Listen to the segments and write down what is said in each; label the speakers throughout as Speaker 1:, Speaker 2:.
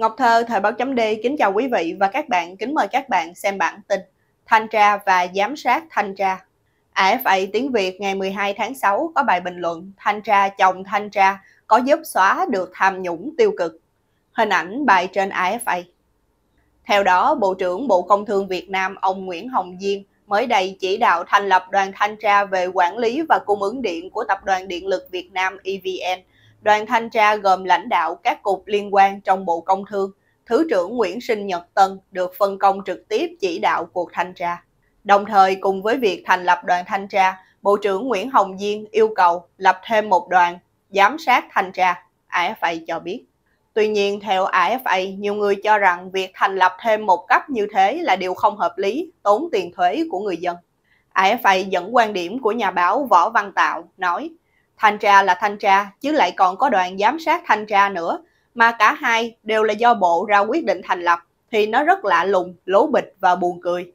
Speaker 1: Ngọc Thơ, Thời báo chấm D kính chào quý vị và các bạn, kính mời các bạn xem bản tin Thanh tra và giám sát thanh tra. AFA Tiếng Việt ngày 12 tháng 6 có bài bình luận Thanh tra chồng thanh tra có giúp xóa được tham nhũng tiêu cực. Hình ảnh bài trên AFA. Theo đó, Bộ trưởng Bộ Công Thương Việt Nam ông Nguyễn Hồng Diên mới đây chỉ đạo thành lập đoàn thanh tra về quản lý và cung ứng điện của Tập đoàn Điện lực Việt Nam EVN – Đoàn thanh tra gồm lãnh đạo các cục liên quan trong Bộ Công Thương, Thứ trưởng Nguyễn Sinh Nhật Tân được phân công trực tiếp chỉ đạo cuộc thanh tra. Đồng thời cùng với việc thành lập đoàn thanh tra, Bộ trưởng Nguyễn Hồng Diên yêu cầu lập thêm một đoàn giám sát thanh tra, AFA cho biết. Tuy nhiên, theo AFA, nhiều người cho rằng việc thành lập thêm một cấp như thế là điều không hợp lý, tốn tiền thuế của người dân. AFA dẫn quan điểm của nhà báo Võ Văn Tạo nói, thanh tra là thanh tra chứ lại còn có đoàn giám sát thanh tra nữa mà cả hai đều là do bộ ra quyết định thành lập thì nó rất lạ lùng, lố bịch và buồn cười.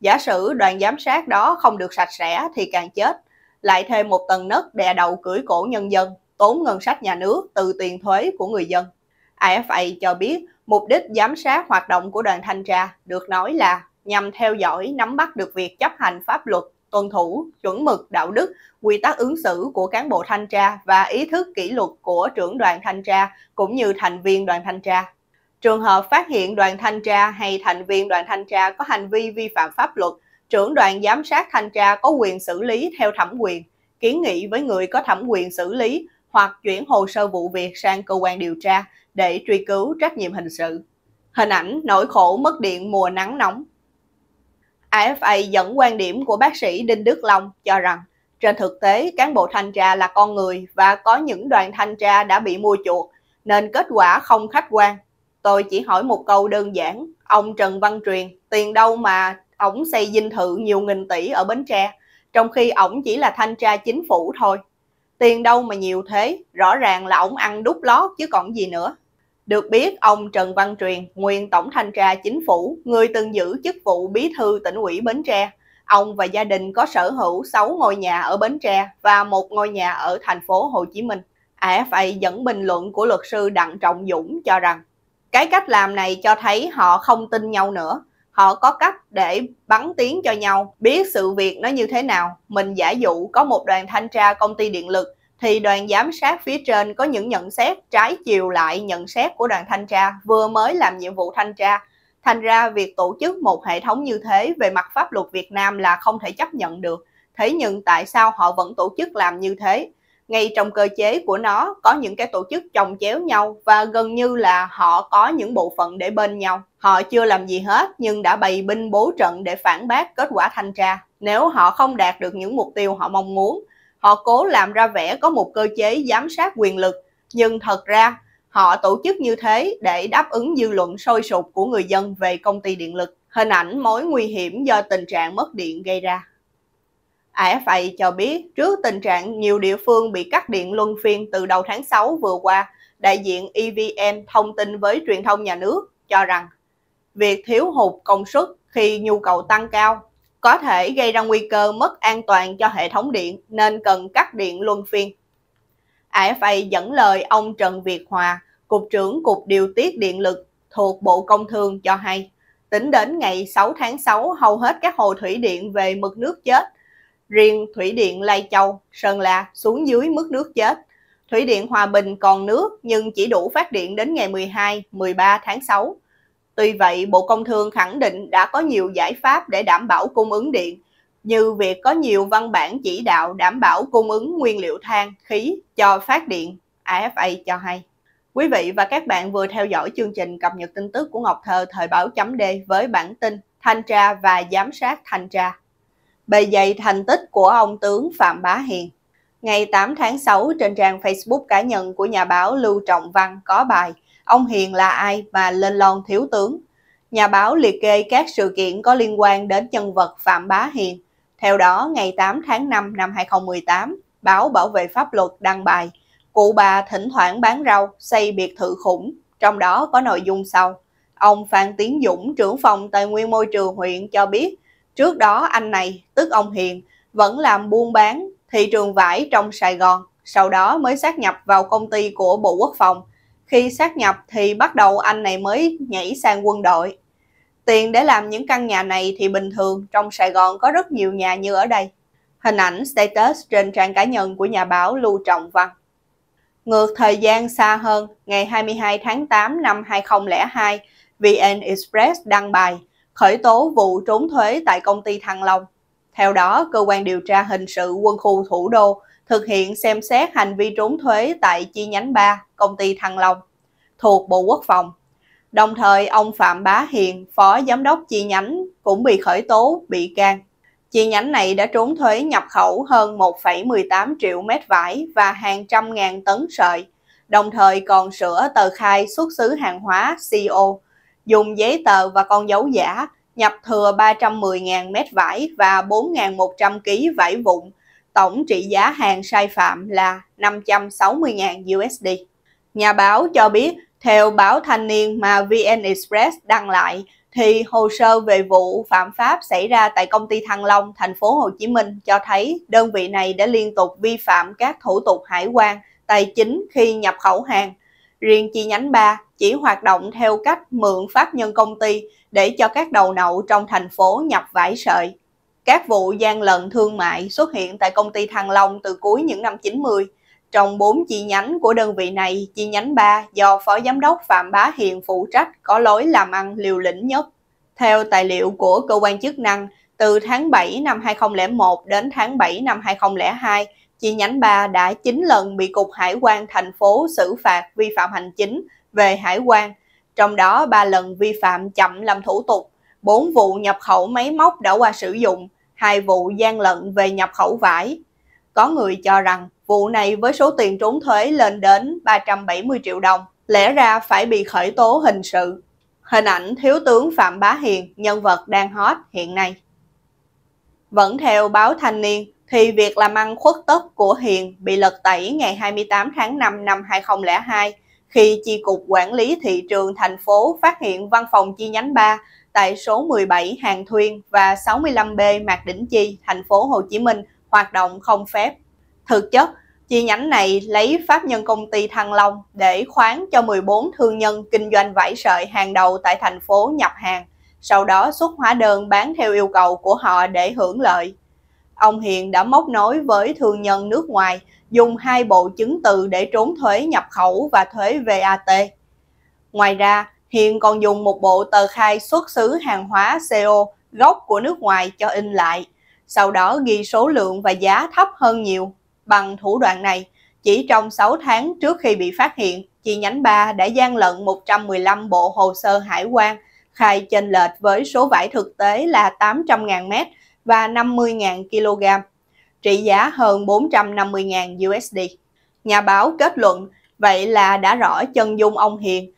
Speaker 1: Giả sử đoàn giám sát đó không được sạch sẽ thì càng chết, lại thêm một tầng nấc đè đầu cưỡi cổ nhân dân, tốn ngân sách nhà nước từ tiền thuế của người dân. AFA cho biết mục đích giám sát hoạt động của đoàn thanh tra được nói là nhằm theo dõi, nắm bắt được việc chấp hành pháp luật tuân thủ chuẩn mực đạo đức, quy tắc ứng xử của cán bộ thanh tra và ý thức kỷ luật của trưởng đoàn thanh tra cũng như thành viên đoàn thanh tra. Trường hợp phát hiện đoàn thanh tra hay thành viên đoàn thanh tra có hành vi vi phạm pháp luật, trưởng đoàn giám sát thanh tra có quyền xử lý theo thẩm quyền, kiến nghị với người có thẩm quyền xử lý hoặc chuyển hồ sơ vụ việc sang cơ quan điều tra để truy cứu trách nhiệm hình sự. Hình ảnh nỗi khổ mất điện mùa nắng nóng AFA dẫn quan điểm của bác sĩ Đinh Đức Long cho rằng trên thực tế cán bộ thanh tra là con người và có những đoàn thanh tra đã bị mua chuộc, nên kết quả không khách quan. Tôi chỉ hỏi một câu đơn giản, ông Trần Văn Truyền tiền đâu mà ổng xây dinh thự nhiều nghìn tỷ ở Bến Tre trong khi ổng chỉ là thanh tra chính phủ thôi. Tiền đâu mà nhiều thế, rõ ràng là ổng ăn đút lót chứ còn gì nữa. Được biết, ông Trần Văn Truyền, nguyên Tổng Thanh tra Chính phủ, người từng giữ chức vụ bí thư tỉnh ủy Bến Tre. Ông và gia đình có sở hữu 6 ngôi nhà ở Bến Tre và một ngôi nhà ở thành phố Hồ Chí Minh. AFA dẫn bình luận của luật sư Đặng Trọng Dũng cho rằng, cái cách làm này cho thấy họ không tin nhau nữa. Họ có cách để bắn tiếng cho nhau, biết sự việc nó như thế nào. Mình giả dụ có một đoàn thanh tra công ty điện lực thì đoàn giám sát phía trên có những nhận xét trái chiều lại nhận xét của đoàn thanh tra vừa mới làm nhiệm vụ thanh tra. Thành ra việc tổ chức một hệ thống như thế về mặt pháp luật Việt Nam là không thể chấp nhận được. Thế nhưng tại sao họ vẫn tổ chức làm như thế? Ngay trong cơ chế của nó có những cái tổ chức chồng chéo nhau và gần như là họ có những bộ phận để bên nhau. Họ chưa làm gì hết nhưng đã bày binh bố trận để phản bác kết quả thanh tra. Nếu họ không đạt được những mục tiêu họ mong muốn Họ cố làm ra vẻ có một cơ chế giám sát quyền lực, nhưng thật ra họ tổ chức như thế để đáp ứng dư luận sôi sục của người dân về công ty điện lực, hình ảnh mối nguy hiểm do tình trạng mất điện gây ra. AFA cho biết trước tình trạng nhiều địa phương bị cắt điện luân phiên từ đầu tháng 6 vừa qua, đại diện EVN thông tin với truyền thông nhà nước cho rằng việc thiếu hụt công suất khi nhu cầu tăng cao có thể gây ra nguy cơ mất an toàn cho hệ thống điện nên cần cắt điện luân phiên. AFA dẫn lời ông Trần Việt Hòa, Cục trưởng Cục Điều tiết Điện lực thuộc Bộ Công Thương cho hay, tính đến ngày 6 tháng 6, hầu hết các hồ thủy điện về mực nước chết. Riêng thủy điện Lai Châu, Sơn La xuống dưới mức nước chết. Thủy điện Hòa Bình còn nước nhưng chỉ đủ phát điện đến ngày 12, 13 tháng 6 Tuy vậy, Bộ Công Thương khẳng định đã có nhiều giải pháp để đảm bảo cung ứng điện, như việc có nhiều văn bản chỉ đạo đảm bảo cung ứng nguyên liệu than, khí cho phát điện, AFA cho hay. Quý vị và các bạn vừa theo dõi chương trình cập nhật tin tức của Ngọc Thơ thời báo chấm D với bản tin Thanh tra và giám sát thanh tra. Bề dày thành tích của ông tướng Phạm Bá Hiền. Ngày 8 tháng 6 trên trang Facebook cá nhân của nhà báo Lưu Trọng Văn có bài ông Hiền là ai và lên lon thiếu tướng. Nhà báo liệt kê các sự kiện có liên quan đến nhân vật Phạm Bá Hiền. Theo đó, ngày 8 tháng 5 năm 2018, báo Bảo vệ Pháp luật đăng bài Cụ bà thỉnh thoảng bán rau, xây biệt thự khủng, trong đó có nội dung sau. Ông Phan Tiến Dũng, trưởng phòng tài nguyên môi trường huyện cho biết, trước đó anh này, tức ông Hiền, vẫn làm buôn bán thị trường vải trong Sài Gòn, sau đó mới sát nhập vào công ty của Bộ Quốc phòng – khi sát nhập thì bắt đầu anh này mới nhảy sang quân đội. Tiền để làm những căn nhà này thì bình thường trong Sài Gòn có rất nhiều nhà như ở đây. Hình ảnh status trên trang cá nhân của nhà báo Lưu Trọng Văn. Ngược thời gian xa hơn, ngày 22 tháng 8 năm 2002, VN Express đăng bài khởi tố vụ trốn thuế tại công ty Thăng Long. Theo đó, cơ quan điều tra hình sự quân khu thủ đô thực hiện xem xét hành vi trốn thuế tại chi nhánh 3, công ty Thăng Long, thuộc Bộ Quốc phòng. Đồng thời, ông Phạm Bá Hiền, phó giám đốc chi nhánh, cũng bị khởi tố, bị can. Chi nhánh này đã trốn thuế nhập khẩu hơn 1,18 triệu mét vải và hàng trăm ngàn tấn sợi, đồng thời còn sửa tờ khai xuất xứ hàng hóa CO, e dùng giấy tờ và con dấu giả nhập thừa 310.000 mét vải và 4.100 kg vải vụn tổng trị giá hàng sai phạm là 560.000 USD. Nhà báo cho biết, theo báo Thanh niên mà VN Express đăng lại, thì hồ sơ về vụ phạm pháp xảy ra tại công ty Thăng Long, thành phố Hồ Chí Minh cho thấy đơn vị này đã liên tục vi phạm các thủ tục hải quan, tài chính khi nhập khẩu hàng. Riêng chi nhánh 3 chỉ hoạt động theo cách mượn pháp nhân công ty để cho các đầu nậu trong thành phố nhập vải sợi. Các vụ gian lận thương mại xuất hiện tại công ty Thăng Long từ cuối những năm 90. Trong 4 chi nhánh của đơn vị này, chi nhánh 3 do Phó Giám đốc Phạm Bá Hiền phụ trách có lối làm ăn liều lĩnh nhất. Theo tài liệu của cơ quan chức năng, từ tháng 7 năm 2001 đến tháng 7 năm 2002, chi nhánh 3 đã 9 lần bị Cục Hải quan thành phố xử phạt vi phạm hành chính về hải quan, trong đó 3 lần vi phạm chậm làm thủ tục, 4 vụ nhập khẩu máy móc đã qua sử dụng, hai vụ gian lận về nhập khẩu vải. Có người cho rằng vụ này với số tiền trốn thuế lên đến 370 triệu đồng, lẽ ra phải bị khởi tố hình sự. Hình ảnh Thiếu tướng Phạm Bá Hiền, nhân vật đang hot hiện nay. Vẫn theo báo Thanh Niên, thì việc làm ăn khuất tất của Hiền bị lật tẩy ngày 28 tháng 5 năm 2002 khi Chi cục Quản lý Thị trường thành phố phát hiện văn phòng chi nhánh 3 tại số 17 Hàng Thuyên và 65B Mạc Đỉnh Chi, thành phố Hồ Chí Minh hoạt động không phép. Thực chất, chi nhánh này lấy pháp nhân công ty Thăng Long để khoán cho 14 thương nhân kinh doanh vải sợi hàng đầu tại thành phố nhập hàng, sau đó xuất hóa đơn bán theo yêu cầu của họ để hưởng lợi. Ông Hiền đã móc nối với thương nhân nước ngoài dùng hai bộ chứng từ để trốn thuế nhập khẩu và thuế VAT. Ngoài ra, Hiện còn dùng một bộ tờ khai xuất xứ hàng hóa CO gốc của nước ngoài cho in lại, sau đó ghi số lượng và giá thấp hơn nhiều. Bằng thủ đoạn này, chỉ trong 6 tháng trước khi bị phát hiện, chi nhánh 3 đã gian lận 115 bộ hồ sơ hải quan, khai chênh lệch với số vải thực tế là 800.000 mét và 50.000 kg, trị giá hơn 450.000 USD. Nhà báo kết luận, vậy là đã rõ chân dung ông Hiền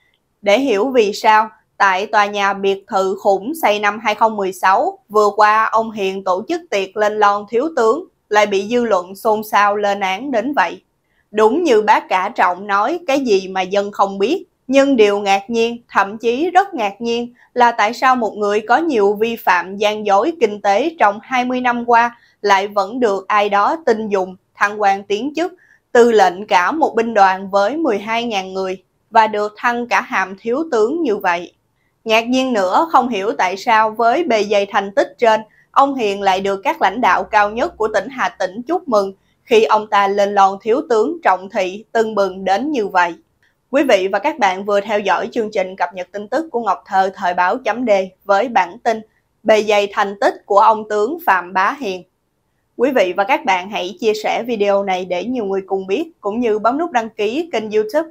Speaker 1: để hiểu vì sao, tại tòa nhà biệt thự khủng xây năm 2016, vừa qua ông Hiền tổ chức tiệc lên lon thiếu tướng, lại bị dư luận xôn xao lên án đến vậy. Đúng như bác cả trọng nói cái gì mà dân không biết, nhưng điều ngạc nhiên, thậm chí rất ngạc nhiên là tại sao một người có nhiều vi phạm gian dối kinh tế trong 20 năm qua lại vẫn được ai đó tin dùng, thăng quan tiến chức, tư lệnh cả một binh đoàn với 12.000 người và được thăng cả hàm thiếu tướng như vậy. Ngạc nhiên nữa không hiểu tại sao với bề dày thành tích trên, ông Hiền lại được các lãnh đạo cao nhất của tỉnh Hà Tĩnh chúc mừng khi ông ta lên lon thiếu tướng trọng thị tưng bừng đến như vậy. Quý vị và các bạn vừa theo dõi chương trình cập nhật tin tức của Ngọc Thơ thời báo chấm đề với bản tin Bề dày thành tích của ông tướng Phạm Bá Hiền. Quý vị và các bạn hãy chia sẻ video này để nhiều người cùng biết, cũng như bấm nút đăng ký kênh youtube